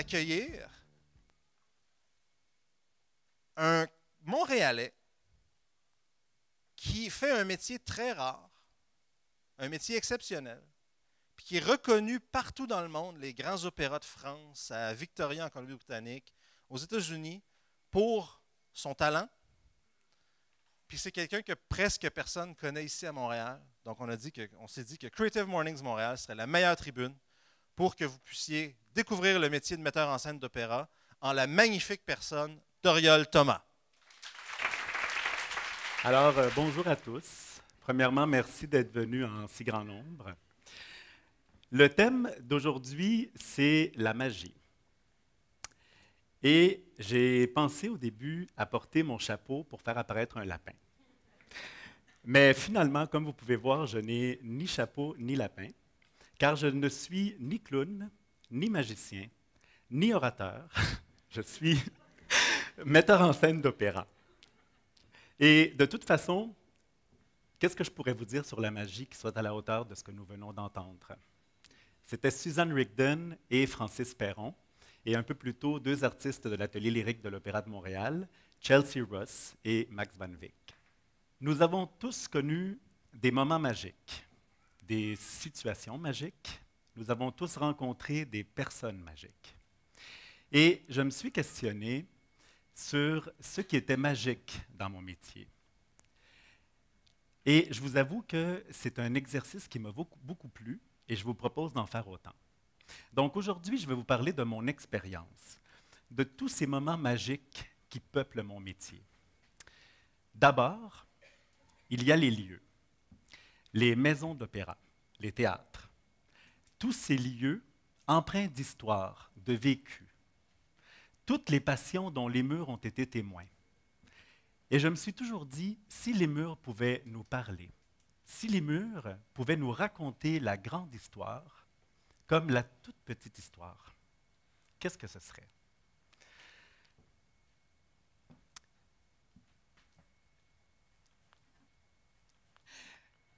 accueillir un Montréalais qui fait un métier très rare, un métier exceptionnel, puis qui est reconnu partout dans le monde, les grands opéras de France, à Victoria en Colombie-Britannique, aux États-Unis, pour son talent. Puis c'est quelqu'un que presque personne connaît ici à Montréal. Donc on, a dit que, on s'est dit que Creative Mornings Montréal serait la meilleure tribune pour que vous puissiez découvrir le métier de metteur en scène d'opéra en la magnifique personne d'Oriol Thomas. Alors, euh, bonjour à tous. Premièrement, merci d'être venus en si grand nombre. Le thème d'aujourd'hui, c'est la magie. Et j'ai pensé au début à porter mon chapeau pour faire apparaître un lapin. Mais finalement, comme vous pouvez voir, je n'ai ni chapeau ni lapin, car je ne suis ni clown, ni magicien, ni orateur. Je suis metteur en scène d'opéra. Et de toute façon, qu'est-ce que je pourrais vous dire sur la magie qui soit à la hauteur de ce que nous venons d'entendre? C'était Suzanne Rigdon et Francis Perron, et un peu plus tôt, deux artistes de l'atelier lyrique de l'Opéra de Montréal, Chelsea Ross et Max Van Vick. Nous avons tous connu des moments magiques, des situations magiques, nous avons tous rencontré des personnes magiques. Et je me suis questionné sur ce qui était magique dans mon métier. Et je vous avoue que c'est un exercice qui m'a beaucoup, beaucoup plu et je vous propose d'en faire autant. Donc aujourd'hui, je vais vous parler de mon expérience, de tous ces moments magiques qui peuplent mon métier. D'abord, il y a les lieux, les maisons d'opéra, les théâtres tous ces lieux empreints d'histoire, de vécu, toutes les passions dont les murs ont été témoins. Et je me suis toujours dit, si les murs pouvaient nous parler, si les murs pouvaient nous raconter la grande histoire, comme la toute petite histoire, qu'est-ce que ce serait?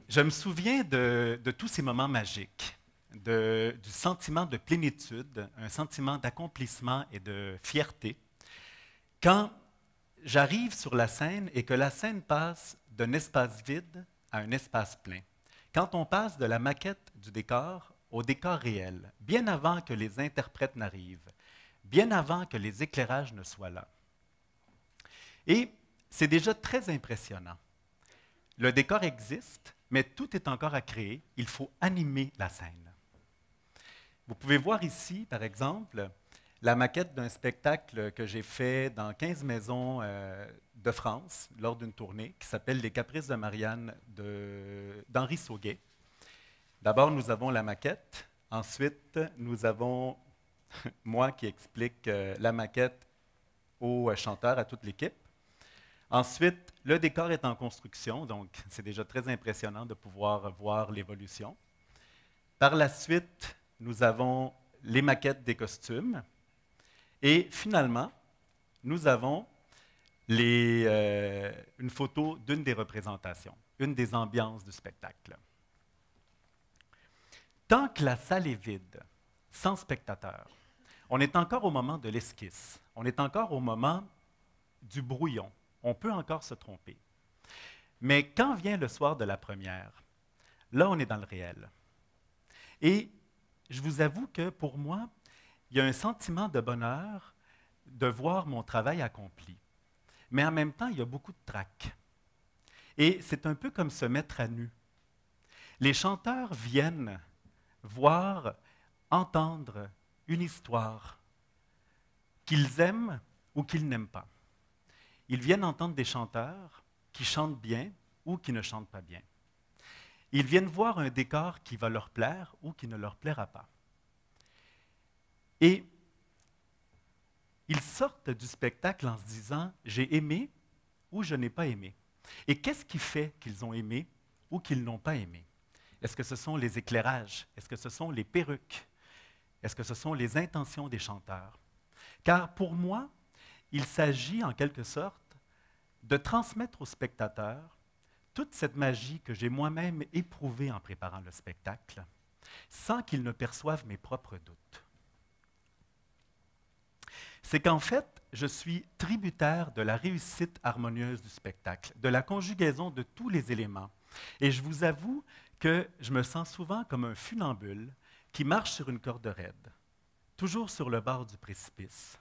Je me souviens de tous ces moments magiques du sentiment de plénitude, un sentiment d'accomplissement et de fierté. Quand j'arrive sur la scène et que la scène passe d'un espace vide à un espace plein, quand on passe de la maquette du décor au décor réel, bien avant que les interprètes n'arrivent, bien avant que les éclairages ne soient là. Et c'est déjà très impressionnant. Le décor existe, mais tout est encore à créer. Il faut animer la scène. Vous pouvez voir ici, par exemple, la maquette d'un spectacle que j'ai fait dans 15 maisons euh, de France lors d'une tournée qui s'appelle Les Caprices de Marianne d'Henri Sauguet. D'abord, nous avons la maquette. Ensuite, nous avons moi qui explique euh, la maquette au euh, chanteur à toute l'équipe. Ensuite, le décor est en construction, donc c'est déjà très impressionnant de pouvoir voir l'évolution. Par la suite, nous avons les maquettes des costumes. Et finalement, nous avons euh, une photo d'une des représentations, une des ambiances du spectacle. Tant que la salle est vide, sans spectateurs, on est encore au moment de l'esquisse, on est encore au moment du brouillon, on peut encore se tromper. Mais quand vient le soir de la première, là on est dans le réel. Et je vous avoue que pour moi, il y a un sentiment de bonheur de voir mon travail accompli. Mais en même temps, il y a beaucoup de trac. Et c'est un peu comme se mettre à nu. Les chanteurs viennent voir, entendre une histoire qu'ils aiment ou qu'ils n'aiment pas. Ils viennent entendre des chanteurs qui chantent bien ou qui ne chantent pas bien. Ils viennent voir un décor qui va leur plaire ou qui ne leur plaira pas. Et ils sortent du spectacle en se disant, j'ai aimé ou je n'ai pas aimé. Et qu'est-ce qui fait qu'ils ont aimé ou qu'ils n'ont pas aimé? Est-ce que ce sont les éclairages? Est-ce que ce sont les perruques? Est-ce que ce sont les intentions des chanteurs? Car pour moi, il s'agit en quelque sorte de transmettre au spectateur toute cette magie que j'ai moi-même éprouvée en préparant le spectacle, sans qu'ils ne perçoivent mes propres doutes. C'est qu'en fait, je suis tributaire de la réussite harmonieuse du spectacle, de la conjugaison de tous les éléments. Et je vous avoue que je me sens souvent comme un funambule qui marche sur une corde raide, toujours sur le bord du précipice.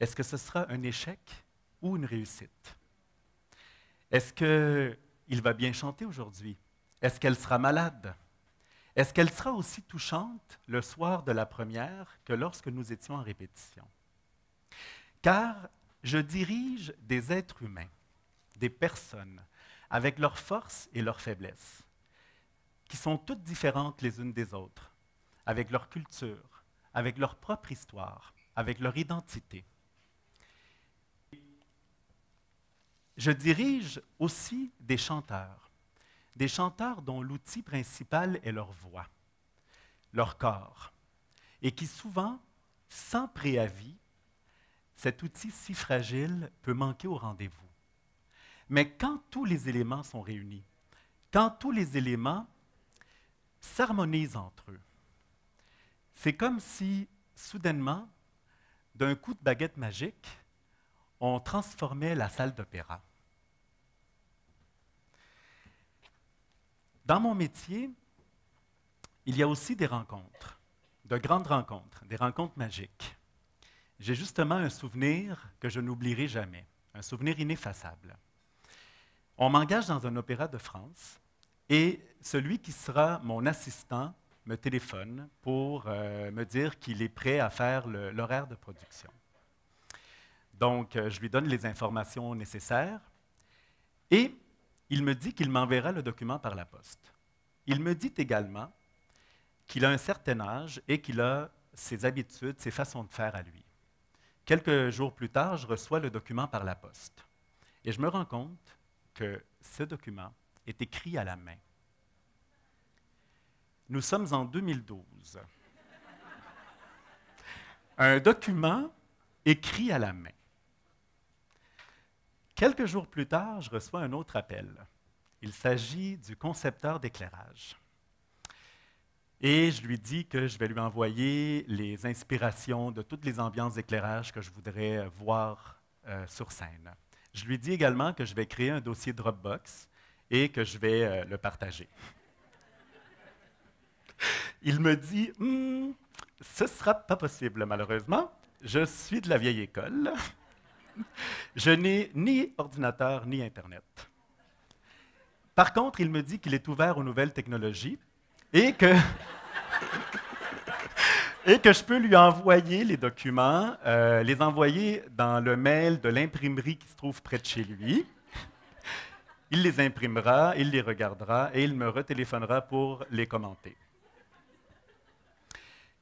Est-ce que ce sera un échec ou une réussite? Est-ce que il va bien chanter aujourd'hui? Est-ce qu'elle sera malade? Est-ce qu'elle sera aussi touchante le soir de la première que lorsque nous étions en répétition? Car je dirige des êtres humains, des personnes, avec leurs forces et leurs faiblesses, qui sont toutes différentes les unes des autres, avec leur culture, avec leur propre histoire, avec leur identité. Je dirige aussi des chanteurs, des chanteurs dont l'outil principal est leur voix, leur corps, et qui souvent, sans préavis, cet outil si fragile peut manquer au rendez-vous. Mais quand tous les éléments sont réunis, quand tous les éléments s'harmonisent entre eux, c'est comme si, soudainement, d'un coup de baguette magique, on transformait la salle d'opéra Dans mon métier, il y a aussi des rencontres, de grandes rencontres, des rencontres magiques. J'ai justement un souvenir que je n'oublierai jamais, un souvenir ineffaçable. On m'engage dans un opéra de France et celui qui sera mon assistant me téléphone pour euh, me dire qu'il est prêt à faire l'horaire de production. Donc, euh, je lui donne les informations nécessaires et il me dit qu'il m'enverra le document par la poste. Il me dit également qu'il a un certain âge et qu'il a ses habitudes, ses façons de faire à lui. Quelques jours plus tard, je reçois le document par la poste et je me rends compte que ce document est écrit à la main. Nous sommes en 2012. un document écrit à la main. Quelques jours plus tard, je reçois un autre appel. Il s'agit du concepteur d'éclairage. Et je lui dis que je vais lui envoyer les inspirations de toutes les ambiances d'éclairage que je voudrais voir euh, sur scène. Je lui dis également que je vais créer un dossier Dropbox et que je vais euh, le partager. Il me dit, hmm, ce ne sera pas possible malheureusement, je suis de la vieille école. Je n'ai ni ordinateur ni Internet. Par contre, il me dit qu'il est ouvert aux nouvelles technologies et que, et que je peux lui envoyer les documents, euh, les envoyer dans le mail de l'imprimerie qui se trouve près de chez lui. Il les imprimera, il les regardera et il me retéléphonera pour les commenter.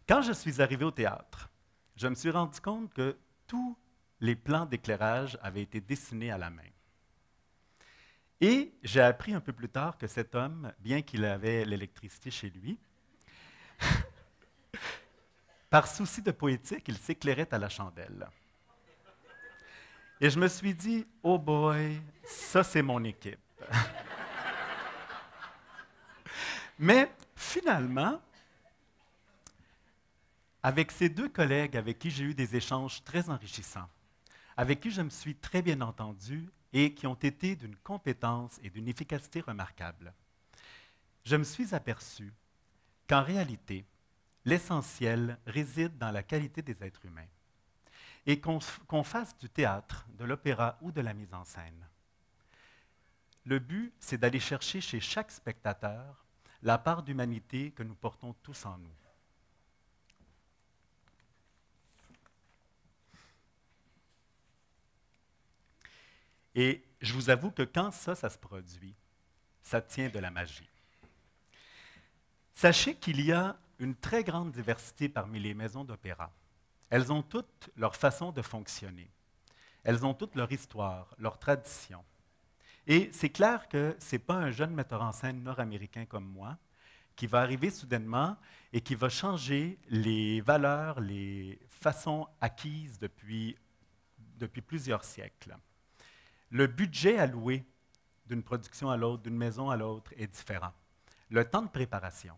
Quand je suis arrivé au théâtre, je me suis rendu compte que tout les plans d'éclairage avaient été dessinés à la main. Et j'ai appris un peu plus tard que cet homme, bien qu'il avait l'électricité chez lui, par souci de poétique, il s'éclairait à la chandelle. Et je me suis dit, oh boy, ça c'est mon équipe. Mais finalement, avec ces deux collègues avec qui j'ai eu des échanges très enrichissants, avec qui je me suis très bien entendu et qui ont été d'une compétence et d'une efficacité remarquables. Je me suis aperçu qu'en réalité, l'essentiel réside dans la qualité des êtres humains et qu'on fasse du théâtre, de l'opéra ou de la mise en scène. Le but, c'est d'aller chercher chez chaque spectateur la part d'humanité que nous portons tous en nous. Et je vous avoue que quand ça, ça se produit, ça tient de la magie. Sachez qu'il y a une très grande diversité parmi les maisons d'opéra. Elles ont toutes leur façon de fonctionner. Elles ont toutes leur histoire, leur tradition. Et c'est clair que ce n'est pas un jeune metteur en scène nord-américain comme moi qui va arriver soudainement et qui va changer les valeurs, les façons acquises depuis, depuis plusieurs siècles. Le budget alloué d'une production à l'autre, d'une maison à l'autre, est différent. Le temps de préparation,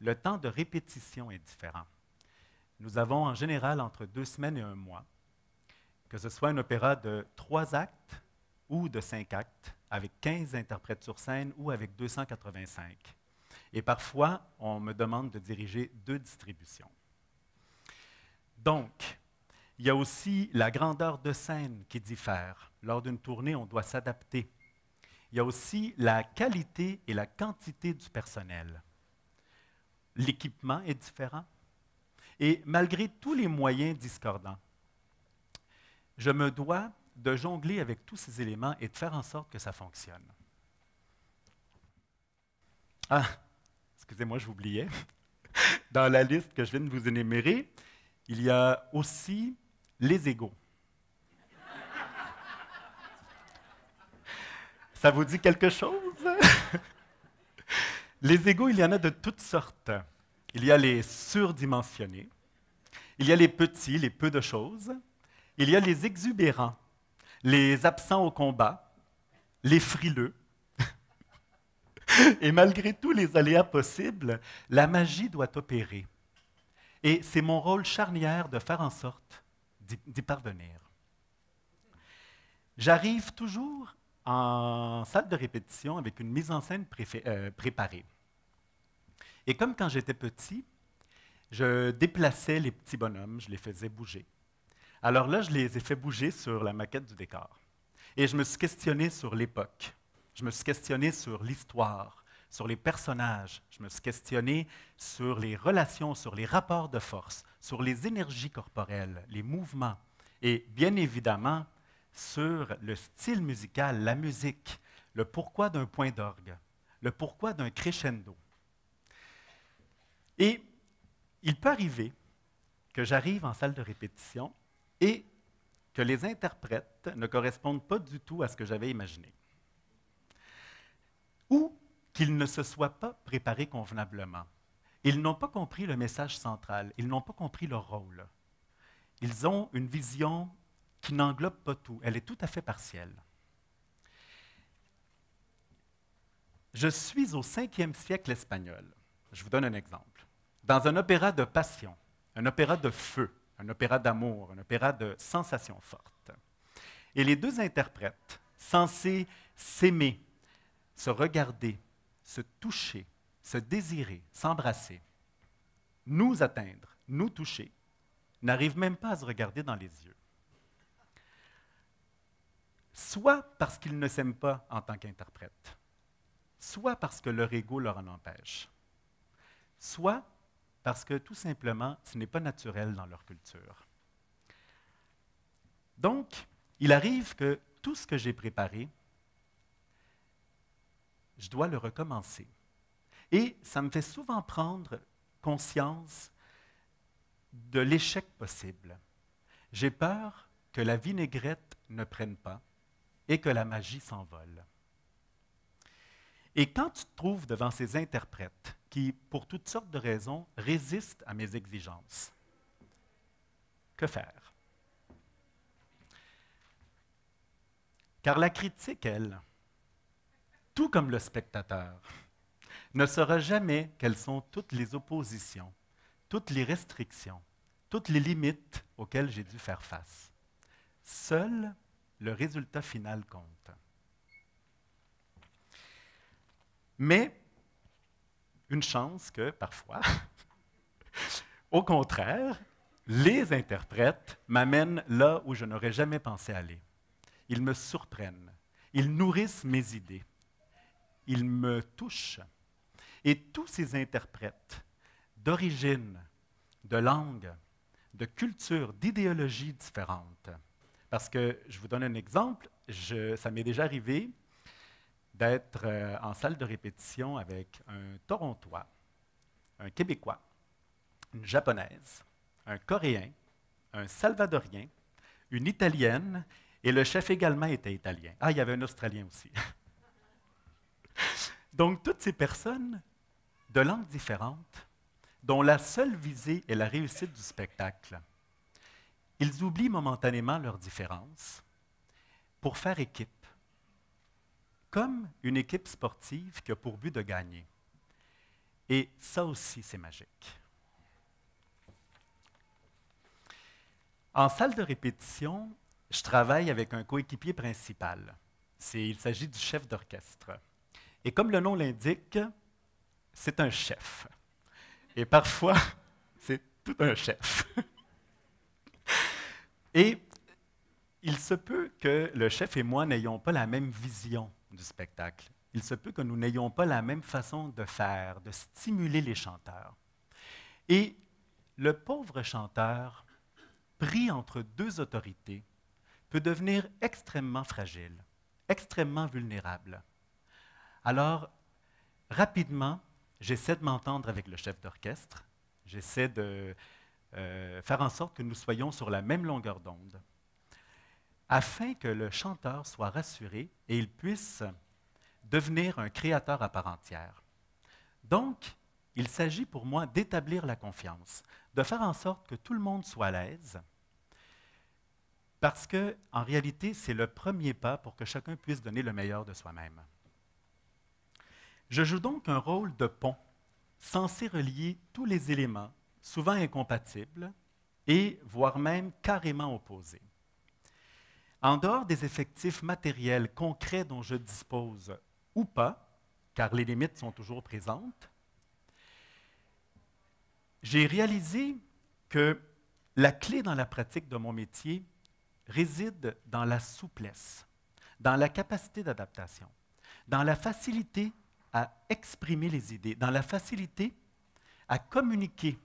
le temps de répétition est différent. Nous avons en général entre deux semaines et un mois, que ce soit un opéra de trois actes ou de cinq actes, avec 15 interprètes sur scène ou avec 285. Et parfois, on me demande de diriger deux distributions. Donc, il y a aussi la grandeur de scène qui diffère. Lors d'une tournée, on doit s'adapter. Il y a aussi la qualité et la quantité du personnel. L'équipement est différent. Et malgré tous les moyens discordants, je me dois de jongler avec tous ces éléments et de faire en sorte que ça fonctionne. Ah, excusez-moi, je Dans la liste que je viens de vous énumérer, il y a aussi les égaux. Ça vous dit quelque chose? les égaux, il y en a de toutes sortes. Il y a les surdimensionnés, il y a les petits, les peu de choses, il y a les exubérants, les absents au combat, les frileux. Et malgré tous les aléas possibles, la magie doit opérer. Et c'est mon rôle charnière de faire en sorte d'y parvenir. J'arrive toujours en salle de répétition avec une mise en scène euh, préparée. Et comme quand j'étais petit, je déplaçais les petits bonhommes, je les faisais bouger. Alors là, je les ai fait bouger sur la maquette du décor. Et je me suis questionné sur l'époque. Je me suis questionné sur l'histoire sur les personnages, je me suis questionné sur les relations, sur les rapports de force, sur les énergies corporelles, les mouvements, et bien évidemment sur le style musical, la musique, le pourquoi d'un point d'orgue, le pourquoi d'un crescendo. Et il peut arriver que j'arrive en salle de répétition et que les interprètes ne correspondent pas du tout à ce que j'avais imaginé. Ou qu'ils ne se soient pas préparés convenablement. Ils n'ont pas compris le message central, ils n'ont pas compris leur rôle. Ils ont une vision qui n'englobe pas tout, elle est tout à fait partielle. Je suis au 5 siècle espagnol. Je vous donne un exemple. Dans un opéra de passion, un opéra de feu, un opéra d'amour, un opéra de sensations fortes. Et les deux interprètes, censés s'aimer, se regarder, se toucher, se désirer, s'embrasser, nous atteindre, nous toucher, n'arrivent même pas à se regarder dans les yeux. Soit parce qu'ils ne s'aiment pas en tant qu'interprètes, soit parce que leur ego leur en empêche, soit parce que tout simplement, ce n'est pas naturel dans leur culture. Donc, il arrive que tout ce que j'ai préparé je dois le recommencer. Et ça me fait souvent prendre conscience de l'échec possible. J'ai peur que la vinaigrette ne prenne pas et que la magie s'envole. Et quand tu te trouves devant ces interprètes qui, pour toutes sortes de raisons, résistent à mes exigences, que faire? Car la critique, elle, tout comme le spectateur, ne saura jamais quelles sont toutes les oppositions, toutes les restrictions, toutes les limites auxquelles j'ai dû faire face. Seul le résultat final compte. Mais une chance que parfois, au contraire, les interprètes m'amènent là où je n'aurais jamais pensé aller. Ils me surprennent, ils nourrissent mes idées, il me touche. Et tous ces interprètes d'origine, de langue, de culture, d'idéologie différentes. Parce que, je vous donne un exemple, ça m'est déjà arrivé d'être euh, en salle de répétition avec un Torontois, un Québécois, une Japonaise, un Coréen, un Salvadorien, une Italienne, et le chef également était italien. Ah, il y avait un Australien aussi. Donc, toutes ces personnes de langues différentes, dont la seule visée est la réussite du spectacle, ils oublient momentanément leurs différences pour faire équipe, comme une équipe sportive qui a pour but de gagner. Et ça aussi, c'est magique. En salle de répétition, je travaille avec un coéquipier principal. Il s'agit du chef d'orchestre. Et comme le nom l'indique, c'est un chef. Et parfois, c'est tout un chef. Et il se peut que le chef et moi n'ayons pas la même vision du spectacle. Il se peut que nous n'ayons pas la même façon de faire, de stimuler les chanteurs. Et le pauvre chanteur, pris entre deux autorités, peut devenir extrêmement fragile, extrêmement vulnérable. Alors, rapidement, j'essaie de m'entendre avec le chef d'orchestre. J'essaie de euh, faire en sorte que nous soyons sur la même longueur d'onde, afin que le chanteur soit rassuré et il puisse devenir un créateur à part entière. Donc, il s'agit pour moi d'établir la confiance, de faire en sorte que tout le monde soit à l'aise, parce que, en réalité, c'est le premier pas pour que chacun puisse donner le meilleur de soi-même. Je joue donc un rôle de pont, censé relier tous les éléments, souvent incompatibles, et voire même carrément opposés. En dehors des effectifs matériels concrets dont je dispose ou pas, car les limites sont toujours présentes, j'ai réalisé que la clé dans la pratique de mon métier réside dans la souplesse, dans la capacité d'adaptation, dans la facilité à exprimer les idées, dans la facilité à communiquer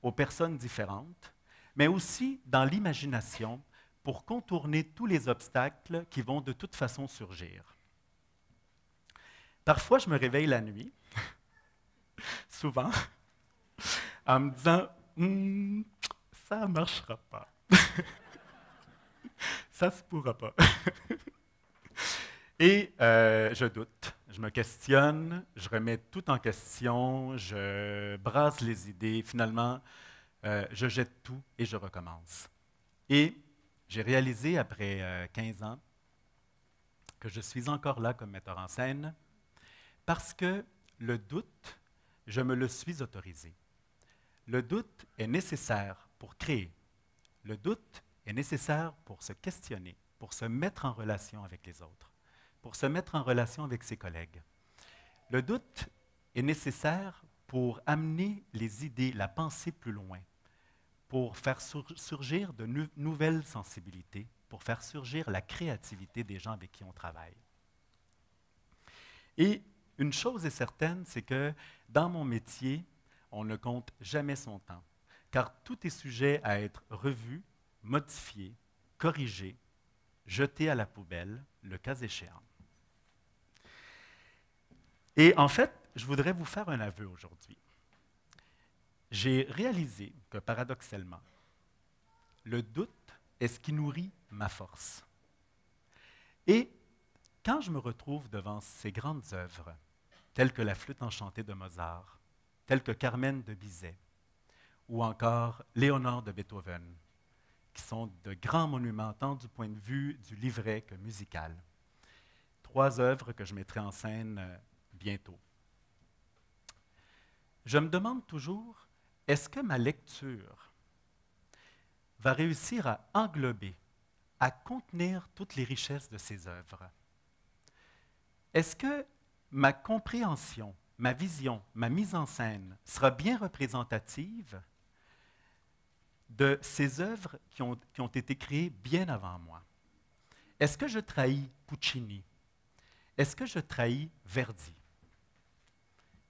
aux personnes différentes, mais aussi dans l'imagination pour contourner tous les obstacles qui vont de toute façon surgir. Parfois, je me réveille la nuit, souvent, en me disant hmm, ça ne marchera pas. ça ne se pourra pas. » Et euh, je doute je me questionne, je remets tout en question, je brasse les idées, finalement, euh, je jette tout et je recommence. Et j'ai réalisé après 15 euh, ans que je suis encore là comme metteur en scène parce que le doute, je me le suis autorisé. Le doute est nécessaire pour créer. Le doute est nécessaire pour se questionner, pour se mettre en relation avec les autres pour se mettre en relation avec ses collègues. Le doute est nécessaire pour amener les idées, la pensée plus loin, pour faire surgir de nouvelles sensibilités, pour faire surgir la créativité des gens avec qui on travaille. Et une chose est certaine, c'est que dans mon métier, on ne compte jamais son temps, car tout est sujet à être revu, modifié, corrigé, jeté à la poubelle, le cas échéant. Et en fait, je voudrais vous faire un aveu aujourd'hui. J'ai réalisé que paradoxalement, le doute est ce qui nourrit ma force. Et quand je me retrouve devant ces grandes œuvres, telles que La flûte enchantée de Mozart, telles que Carmen de Bizet, ou encore Léonore de Beethoven, qui sont de grands monuments tant du point de vue du livret que musical, trois œuvres que je mettrai en scène euh, bientôt. Je me demande toujours, est-ce que ma lecture va réussir à englober, à contenir toutes les richesses de ces œuvres? Est-ce que ma compréhension, ma vision, ma mise en scène sera bien représentative de ces œuvres qui ont, qui ont été créées bien avant moi? Est-ce que je trahis Puccini? Est-ce que je trahis Verdi?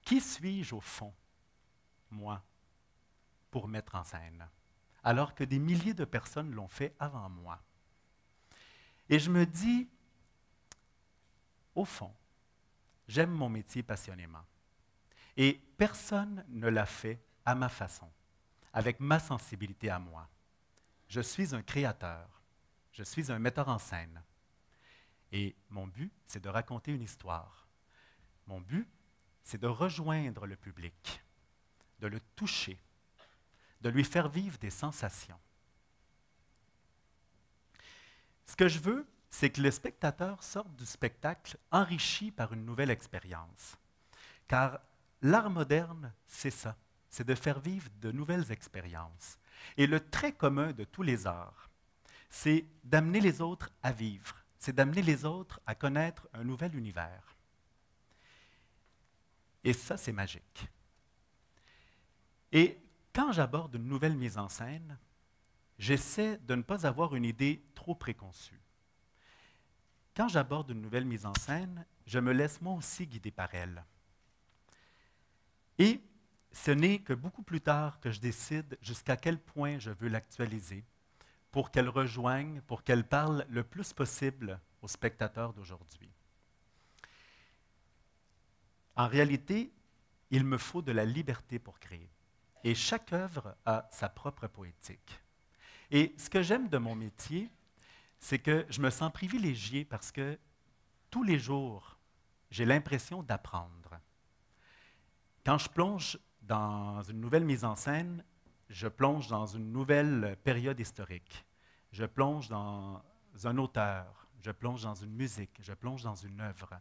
Qui suis-je au fond, moi, pour mettre en scène, alors que des milliers de personnes l'ont fait avant moi? Et je me dis, au fond, j'aime mon métier passionnément. Et personne ne l'a fait à ma façon, avec ma sensibilité à moi. Je suis un créateur, je suis un metteur en scène. Et mon but, c'est de raconter une histoire. Mon but, c'est de rejoindre le public, de le toucher, de lui faire vivre des sensations. Ce que je veux, c'est que le spectateur sorte du spectacle enrichi par une nouvelle expérience. Car l'art moderne, c'est ça, c'est de faire vivre de nouvelles expériences. Et le trait commun de tous les arts, c'est d'amener les autres à vivre, c'est d'amener les autres à connaître un nouvel univers. Et ça, c'est magique. Et quand j'aborde une nouvelle mise en scène, j'essaie de ne pas avoir une idée trop préconçue. Quand j'aborde une nouvelle mise en scène, je me laisse moi aussi guider par elle. Et ce n'est que beaucoup plus tard que je décide jusqu'à quel point je veux l'actualiser pour qu'elle rejoigne, pour qu'elle parle le plus possible aux spectateurs d'aujourd'hui. En réalité, il me faut de la liberté pour créer. Et chaque œuvre a sa propre poétique. Et ce que j'aime de mon métier, c'est que je me sens privilégié parce que tous les jours, j'ai l'impression d'apprendre. Quand je plonge dans une nouvelle mise en scène, je plonge dans une nouvelle période historique. Je plonge dans un auteur, je plonge dans une musique, je plonge dans une œuvre.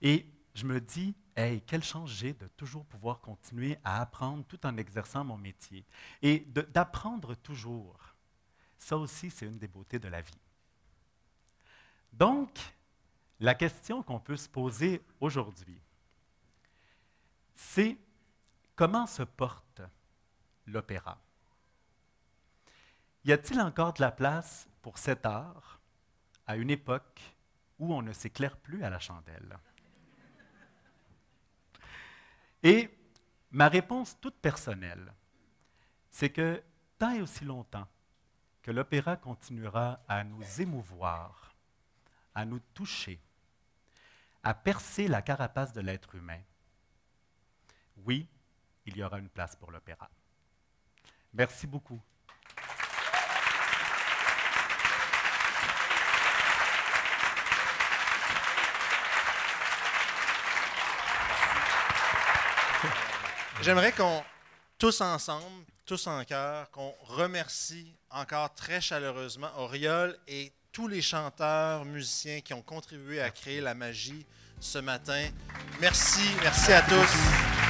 Et je me dis, hey, quel chance j'ai de toujours pouvoir continuer à apprendre tout en exerçant mon métier. Et d'apprendre toujours, ça aussi, c'est une des beautés de la vie. Donc, la question qu'on peut se poser aujourd'hui, c'est comment se porte l'opéra? Y a-t-il encore de la place pour cet art à une époque où on ne s'éclaire plus à la chandelle? Et ma réponse toute personnelle, c'est que tant et aussi longtemps que l'opéra continuera à nous émouvoir, à nous toucher, à percer la carapace de l'être humain, oui, il y aura une place pour l'opéra. Merci beaucoup. J'aimerais qu'on, tous ensemble, tous en cœur, qu'on remercie encore très chaleureusement Auriol et tous les chanteurs, musiciens qui ont contribué à créer la magie ce matin. Merci, merci à tous.